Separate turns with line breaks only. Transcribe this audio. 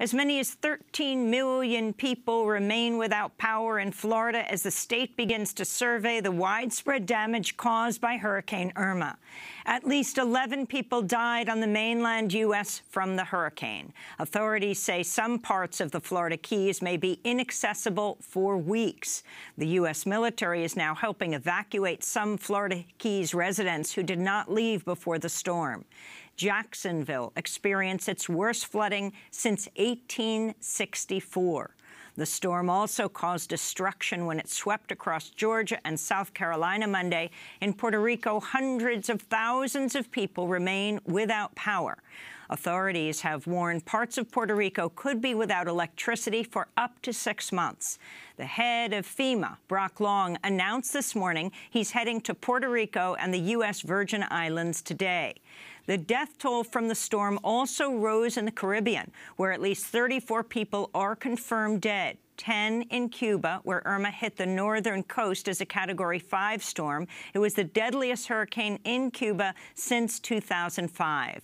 As many as 13 million people remain without power in Florida as the state begins to survey the widespread damage caused by Hurricane Irma. At least 11 people died on the mainland U.S. from the hurricane. Authorities say some parts of the Florida Keys may be inaccessible for weeks. The U.S. military is now helping evacuate some Florida Keys residents who did not leave before the storm. Jacksonville experienced its worst flooding since 1864. The storm also caused destruction when it swept across Georgia and South Carolina Monday. In Puerto Rico, hundreds of thousands of people remain without power. Authorities have warned parts of Puerto Rico could be without electricity for up to six months. The head of FEMA, Brock Long, announced this morning he's heading to Puerto Rico and the U.S. Virgin Islands today. The death toll from the storm also rose in the Caribbean, where at least 34 people are confirmed dead. 10 in Cuba, where Irma hit the northern coast as a Category 5 storm. It was the deadliest hurricane in Cuba since 2005.